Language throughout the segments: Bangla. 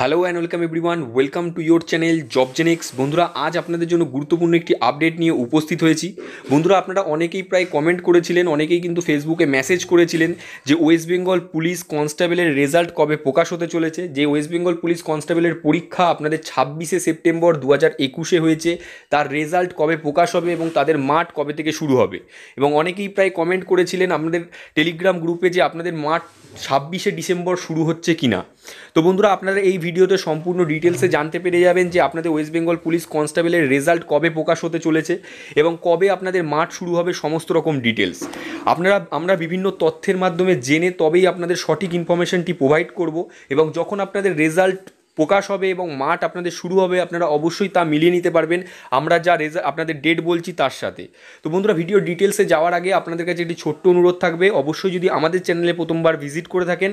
hello and welcome everyone welcome to your channel job Genex বন্ধুরা আজ আপনাদের জন্য গুরুত্বপূর্ণ একটি আপডেট নিয়ে উপস্থিত হয়েছি বন্ধুরা আপনারা অনেকেই প্রায় কমেন্ট করেছিলেন অনেকেই কিন্তু ফেসবুকে মেসেজ করেছিলেন যে ওয়েস্ট বেঙ্গল পুলিশ কনস্টেবলের রেজাল্ট কবে প্রকাশ হতে চলেছে যে ওয়েস্ট বেঙ্গল পুলিশ কনস্টেবলের পরীক্ষা আপনাদের ছাব্বিশে সেপ্টেম্বর দু হাজার একুশে হয়েছে তার রেজাল্ট কবে প্রকাশ হবে এবং তাদের মাঠ কবে থেকে শুরু হবে এবং অনেকেই প্রায় কমেন্ট করেছিলেন আপনাদের টেলিগ্রাম গ্রুপে যে আপনাদের মাঠ ছাব্বিশে ডিসেম্বর শুরু হচ্ছে কিনা তো বন্ধুরা আপনারা এই ভিডিওতে সম্পূর্ণ ডিটেলসে জানতে পেরে যাবেন যে আপনাদের ওয়েস্ট বেঙ্গল পুলিশ কনস্টেবলের রেজাল্ট কবে প্রকাশ হতে চলেছে এবং কবে আপনাদের মাঠ শুরু হবে সমস্ত রকম ডিটেলস আপনারা আমরা বিভিন্ন তথ্যের মাধ্যমে জেনে তবেই আপনাদের সঠিক ইনফরমেশনটি প্রোভাইড করব এবং যখন আপনাদের রেজাল্ট প্রকাশ হবে এবং মাঠ আপনাদের শুরু হবে আপনারা অবশ্যই তা মিলিয়ে নিতে পারবেন আমরা যা রেজাল্ট আপনাদের ডেট বলছি তার সাথে তো বন্ধুরা ভিডিও ডিটেলসে যাওয়ার আগে আপনাদের কাছে একটি ছোট্ট অনুরোধ থাকবে অবশ্যই যদি আমাদের চ্যানেলে প্রথমবার ভিজিট করে থাকেন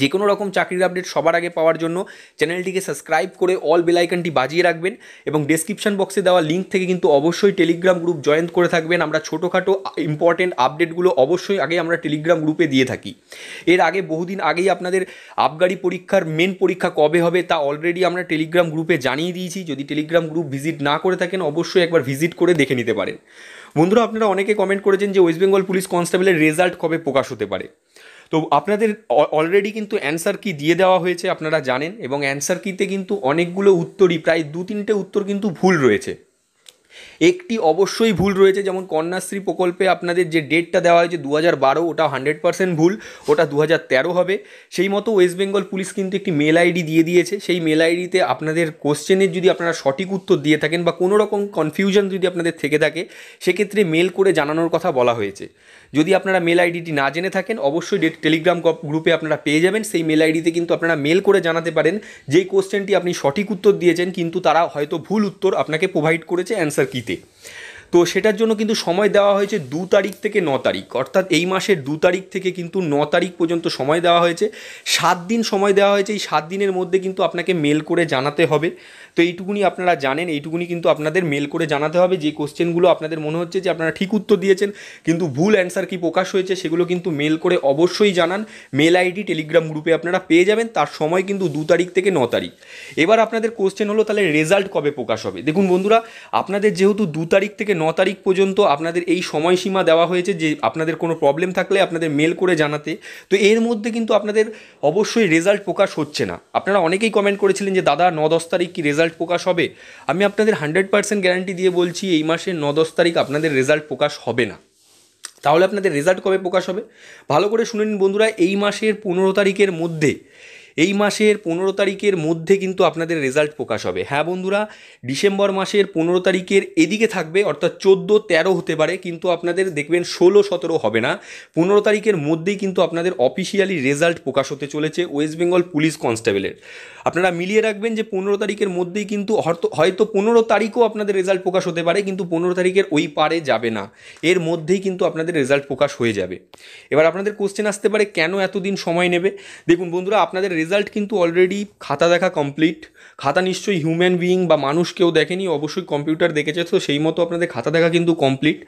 যে কোনো রকম চাকরির আপডেট সবার আগে পাওয়ার জন্য চ্যানেলটিকে সাবস্ক্রাইব করে অল বেলাইকনটি বাজিয়ে রাখবেন এবং ডেসক্রিপশন বক্সে দেওয়া লিঙ্ক থেকে কিন্তু অবশ্যই টেলিগ্রাম গ্রুপ জয়েন করে থাকবেন আমরা ছোটোখাটো ইম্পর্টেন্ট আপডেটগুলো অবশ্যই আগে আমরা টেলিগ্রাম গ্রুপে দিয়ে থাকি এর আগে বহুদিন আগেই আপনাদের আবগারি পরীক্ষার মেন পরীক্ষা কবে হবে তা অলরেডি আমরা টেলিগ্রাম গ্রুপে জানিয়ে দিয়েছি যদি টেলিগ্রাম গ্রুপ ভিজিট না করে থাকেন অবশ্যই একবার ভিজিট করে দেখে নিতে পারেন বন্ধুরা আপনারা অনেকে কমেন্ট করেছেন যে ওয়েস্ট বেঙ্গল পুলিশ কনস্টেবলের রেজাল্ট কবে প্রকাশ হতে পারে তো আপনাদের অলরেডি কিন্তু অ্যান্সার কি দিয়ে দেওয়া হয়েছে আপনারা জানেন এবং অ্যান্সার কিতে কিন্তু অনেকগুলো উত্তরই প্রায় দু তিনটে উত্তর কিন্তু ভুল রয়েছে একটি অবশ্যই ভুল রয়েছে যেমন কন্যাশ্রী প্রকল্পে আপনাদের যে ডেটটা দেওয়া হয়েছে দু হাজার বারো ওটা হান্ড্রেড পার্সেন্ট ভুল ওটা দু হাজার তেরো হবে সেই মতো ওয়েস্ট বেঙ্গল পুলিশ কিন্তু একটি মেল আইডি দিয়ে দিয়েছে সেই মেল আইডিতে আপনাদের কোশ্চেনের যদি আপনারা সঠিক উত্তর দিয়ে থাকেন বা কোনো রকম কনফিউশন যদি আপনাদের থেকে থাকে সেক্ষেত্রে মেল করে জানানোর কথা বলা হয়েছে যদি আপনারা মেল আইডিটি না জেনে থাকেন অবশ্যই টেলিগ্রাম গ্রুপে আপনারা পেয়ে যাবেন সেই মেল আইডিতে কিন্তু আপনারা মেল করে জানাতে পারেন যে কোশ্চেনটি আপনি সঠিক উত্তর দিয়েছেন কিন্তু তারা হয়তো ভুল উত্তর আপনাকে প্রোভাইড করেছে অ্যান্সার কিতে তো সেটার জন্য কিন্তু সময় দেওয়া হয়েছে দু তারিখ থেকে ন তারিখ অর্থাৎ এই মাসের দু তারিখ থেকে কিন্তু ন তারিখ পর্যন্ত সময় দেওয়া হয়েছে সাত দিন সময় দেওয়া হয়েছে এই সাত দিনের মধ্যে কিন্তু আপনাকে মেল করে জানাতে হবে তো এইটুকুনি আপনারা জানেন এইটুকুনি কিন্তু আপনাদের মেল করে জানাতে হবে যে কোশ্চেনগুলো আপনাদের মনে হচ্ছে যে আপনারা ঠিক উত্তর দিয়েছেন কিন্তু ভুল অ্যান্সার কি প্রকাশ হয়েছে সেগুলো কিন্তু মেল করে অবশ্যই জানান মেল আইডি টেলিগ্রাম গ্রুপে আপনারা পেয়ে যাবেন তার সময় কিন্তু দু তারিখ থেকে ন তারিখ এবার আপনাদের কোশ্চেন হলো তাহলে রেজাল্ট কবে প্রকাশ হবে দেখুন বন্ধুরা আপনাদের যেহেতু দু তারিখ থেকে ন ন তারিখ পর্যন্ত আপনাদের এই সময়সীমা দেওয়া হয়েছে যে আপনাদের কোনো প্রবলেম থাকলে আপনাদের মেল করে জানাতে তো এর মধ্যে কিন্তু আপনাদের অবশ্যই রেজাল্ট প্রকাশ হচ্ছে না আপনারা অনেকেই কমেন্ট করেছিলেন যে দাদা ন দশ তারিখ কি রেজাল্ট প্রকাশ হবে আমি আপনাদের হান্ড্রেড পার্সেন্ট গ্যারান্টি দিয়ে বলছি এই মাসের ন দশ তারিখ আপনাদের রেজাল্ট প্রকাশ হবে না তাহলে আপনাদের রেজাল্ট কবে প্রকাশ হবে ভালো করে শুনে নিন বন্ধুরা এই মাসের পনেরো তারিখের মধ্যে এই মাসের পনেরো তারিখের মধ্যে কিন্তু আপনাদের রেজাল্ট প্রকাশ হবে হ্যাঁ বন্ধুরা ডিসেম্বর মাসের পনেরো তারিখের এদিকে থাকবে অর্থাৎ চোদ্দো তেরো হতে পারে কিন্তু আপনাদের দেখবেন ষোলো সতেরো হবে না পনেরো তারিখের মধ্যেই কিন্তু আপনাদের অফিসিয়ালি রেজাল্ট প্রকাশ হতে চলেছে ওয়েস্ট বেঙ্গল পুলিশ কনস্টেবলের আপনারা মিলিয়ে রাখবেন যে পনেরো তারিখের মধ্যেই কিন্তু হয়তো পনেরো তারিখও আপনাদের রেজাল্ট প্রকাশ হতে পারে কিন্তু পনেরো তারিখের ওই পারে যাবে না এর মধ্যেই কিন্তু আপনাদের রেজাল্ট প্রকাশ হয়ে যাবে এবার আপনাদের কোশ্চেন আসতে পারে কেন এতদিন সময় নেবে দেখুন বন্ধুরা আপনাদের রেজাল্ট কিন্তু অলরেডি খাতা দেখা কমপ্লিট খাতা নিশ্চয়ই হিউম্যান বিইং বা মানুষ কেউ দেখেনি অবশ্যই কম্পিউটার দেখেছে তো সেই মতো আপনাদের খাতা দেখা কিন্তু কমপ্লিট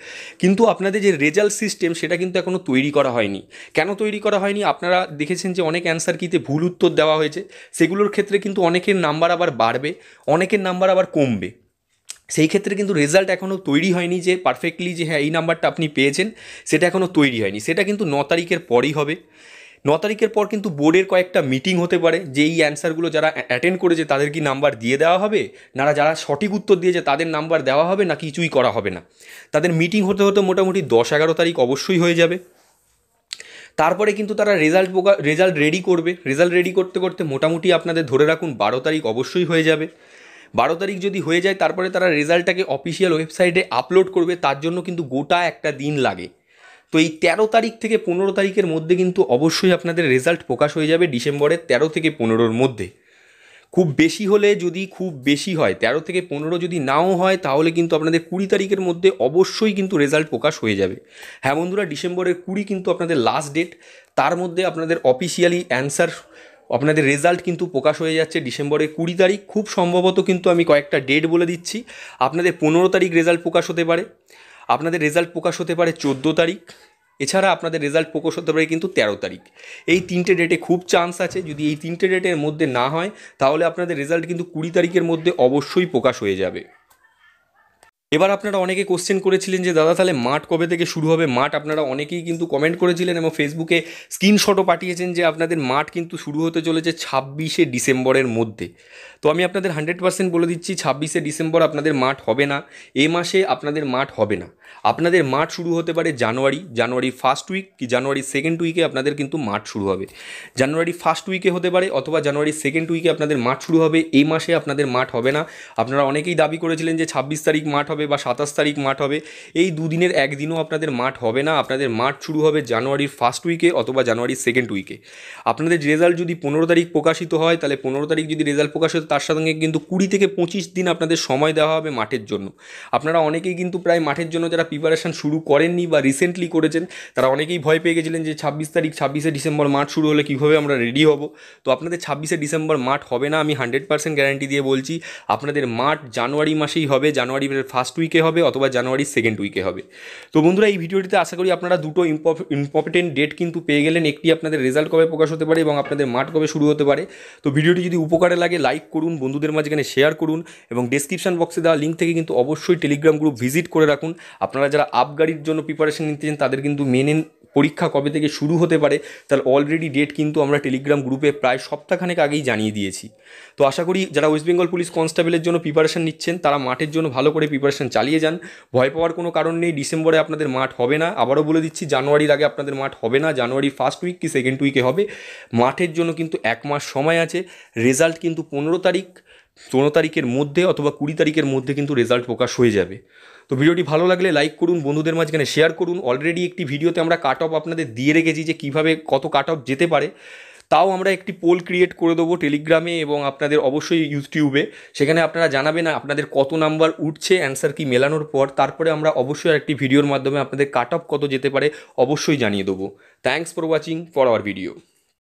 কিন্তু আপনাদের যে রেজাল্ট সিস্টেম সেটা কিন্তু এখনও তৈরি করা হয়নি কেন তৈরি করা হয়নি আপনারা দেখেছেন যে অনেক অ্যান্সার কিতে ভুল উত্তর দেওয়া হয়েছে সেগুলোর ক্ষেত্রে কিন্তু অনেকের নাম্বার আবার বাড়বে অনেকের নাম্বার আবার কমবে সেই ক্ষেত্রে কিন্তু রেজাল্ট এখনও তৈরি হয়নি যে পারফেক্টলি যে হ্যাঁ এই নাম্বারটা আপনি পেয়েছেন সেটা এখনও তৈরি হয়নি সেটা কিন্তু ন তারিখের পরই হবে ন তারিখের পর কিন্তু বোর্ডের কয়েকটা মিটিং হতে পারে যে এই অ্যান্সারগুলো যারা অ্যাটেন্ড করেছে তাদের কি নাম্বার দিয়ে দেওয়া হবে না যারা সঠিক উত্তর দিয়েছে তাদের নাম্বার দেওয়া হবে না কিছুই করা হবে না তাদের মিটিং হতে হতে মোটামুটি দশ এগারো তারিখ অবশ্যই হয়ে যাবে তারপরে কিন্তু তারা রেজাল্ট রেজাল্ট রেডি করবে রেজাল্ট রেডি করতে করতে মোটামুটি আপনাদের ধরে রাখুন বারো তারিখ অবশ্যই হয়ে যাবে বারো তারিখ যদি হয়ে যায় তারপরে তারা রেজাল্টটাকে অফিসিয়াল ওয়েবসাইটে আপলোড করবে তার জন্য কিন্তু গোটা একটা দিন লাগে তো এই তেরো তারিখ থেকে পনেরো তারিখের মধ্যে কিন্তু অবশ্যই আপনাদের রেজাল্ট প্রকাশ হয়ে যাবে ডিসেম্বরের তেরো থেকে পনেরোর মধ্যে খুব বেশি হলে যদি খুব বেশি হয় তেরো থেকে পনেরো যদি নাও হয় তাহলে কিন্তু আপনাদের কুড়ি তারিখের মধ্যে অবশ্যই কিন্তু রেজাল্ট প্রকাশ হয়ে যাবে হ্যাঁ বন্ধুরা ডিসেম্বরের কুড়ি কিন্তু আপনাদের লাস্ট ডেট তার মধ্যে আপনাদের অফিসিয়ালি অ্যান্সার আপনাদের রেজাল্ট কিন্তু প্রকাশ হয়ে যাচ্ছে ডিসেম্বরের কুড়ি তারিখ খুব সম্ভবত কিন্তু আমি কয়েকটা ডেট বলে দিচ্ছি আপনাদের পনেরো তারিখ রেজাল্ট প্রকাশ হতে পারে আপনাদের রেজাল্ট প্রকাশ হতে পারে চোদ্দো তারিখ এছাড়া আপনাদের রেজাল্ট প্রকাশ হতে পারে কিন্তু তেরো তারিখ এই তিনটে ডেটে খুব চান্স আছে যদি এই তিনটে ডেটের মধ্যে না হয় তাহলে আপনাদের রেজাল্ট কিন্তু কুড়ি তারিখের মধ্যে অবশ্যই প্রকাশ হয়ে যাবে এবার আপনারা অনেকে কোশ্চেন করেছিলেন যে দাদা তাহলে মাঠ কবে থেকে শুরু হবে মাঠ আপনারা অনেকেই কিন্তু কমেন্ট করেছিলেন এবং ফেসবুকে স্ক্রিনশটও পাঠিয়েছেন যে আপনাদের মাঠ কিন্তু শুরু হতে চলেছে ছাব্বিশে ডিসেম্বরের মধ্যে তো আমি আপনাদের হান্ড্রেড পার্সেন্ট বলে দিচ্ছি ছাব্বিশে ডিসেম্বর আপনাদের মাঠ হবে না এ মাসে আপনাদের মাঠ হবে না আপনাদের মাঠ শুরু হতে পারে জানুয়ারি জানুয়ারি ফার্স্ট উইক কি জানুয়ারি সেকেন্ড উইকে আপনাদের কিন্তু মাঠ শুরু হবে জানুয়ারি ফার্স্ট উইকে হতে পারে অথবা জানুয়ারি সেকেন্ড উইকে আপনাদের মাঠ শুরু হবে এই মাসে আপনাদের মাঠ হবে না আপনারা অনেকেই দাবি করেছিলেন যে ছাব্বিশ তারিখ মাঠ হবে হবে বা সাতাশ তারিখ মাঠ হবে এই দুদিনের একদিনও আপনাদের মাঠ হবে না আপনাদের মাঠ শুরু হবে জানুয়ারির ফার্স্ট উইকে অথবা জানুয়ারির সেকেন্ড উইকে আপনাদের রেজাল্ট যদি পনেরো তারিখ প্রকাশিত হয় তাহলে পনেরো তারিখ যদি রেজাল্ট প্রকাশিত তার সঙ্গে কিন্তু কুড়ি থেকে পঁচিশ দিন আপনাদের সময় দেওয়া হবে মাঠের জন্য আপনারা অনেকেই কিন্তু প্রায় মাঠের জন্য যারা প্রিপারেশান শুরু করেননি বা রিসেন্টলি করেছেন তারা অনেকেই ভয় পেয়ে গেছিলেন যে ছাব্বিশ তারিখ ছাব্বিশে ডিসেম্বর মাঠ শুরু হলে কীভাবে আমরা রেডি হব তো আপনাদের ছাব্বিশে ডিসেম্বর মাঠ হবে না আমি হান্ড্রেড পার্সেন্ট গ্যারান্টি দিয়ে বলছি আপনাদের মাঠ জানুয়ারি মাসেই হবে জানুয়ারি ফার্স্ট ফার্স্ট উইকে হবে অথবা জানুয়ারির সেকেন্ড উইকে হবে তো বন্ধুরা এই ভিডিওটিতে আশা করি আপনারা দুটো ইম্পর্টেন্ট ডেট কিন্তু পেয়ে গেলেন একটি আপনাদের রেজাল্ট কবে প্রকাশ হতে পারে এবং আপনাদের মাঠ কবে শুরু হতে পারে তো ভিডিওটি যদি উপকারে লাগে লাইক করুন বন্ধুদের মাঝখানে শেয়ার করুন এবং ডিসক্রিপশন বক্সে দেওয়া লিঙ্ক থেকে কিন্তু অবশ্যই টেলিগ্রাম গ্রুপ ভিজিট করে রাখুন আপনারা যারা আপগাড়ির জন্য প্রিপারেশন নিতেছেন তাদের কিন্তু মেনে পরীক্ষা কবে থেকে শুরু হতে পারে তার অলরেডি ডেট কিন্তু আমরা টেলিগ্রাম গ্রুপে প্রায় সপ্তাহখানেক আগেই জানিয়ে দিয়েছি তো আশা করি যারা ওয়েস্ট বেঙ্গল পুলিশ কনস্টেবলের জন্য প্রিপারেশন নিচ্ছেন তারা মাঠের জন্য ভালো করে প্রিপারেশন প্রিপারেশন চালিয়ে যান ভয় পাওয়ার কোনো কারণ নেই ডিসেম্বরে আপনাদের মাঠ হবে না আবারও বলে দিচ্ছি জানুয়ারির আগে আপনাদের মাঠ হবে না জানুয়ারি ফার্স্ট উইক কি সেকেন্ড উইকে হবে মাঠের জন্য কিন্তু এক মাস সময় আছে রেজাল্ট কিন্তু পনেরো তারিখ ষোলো তারিখের মধ্যে অথবা কুড়ি তারিখের মধ্যে কিন্তু রেজাল্ট প্রকাশ হয়ে যাবে তো ভিডিওটি ভালো লাগলে লাইক করুন বন্ধুদের মাঝখানে শেয়ার করুন অলরেডি একটি ভিডিওতে আমরা কাট অফ আপনাদের দিয়ে রেখেছি যে কীভাবে কত কাট অফ যেতে পারে তাও আমরা একটি পোল ক্রিয়েট করে দেবো টেলিগ্রামে এবং আপনাদের অবশ্যই ইউটিউবে সেখানে আপনারা জানাবেন আপনাদের কত নাম্বার উঠছে অ্যান্সার কি মেলানোর পর তারপরে আমরা অবশ্যই একটি ভিডিওর মাধ্যমে আপনাদের কাট অফ কত যেতে পারে অবশ্যই জানিয়ে দেবো thanks for watching for our video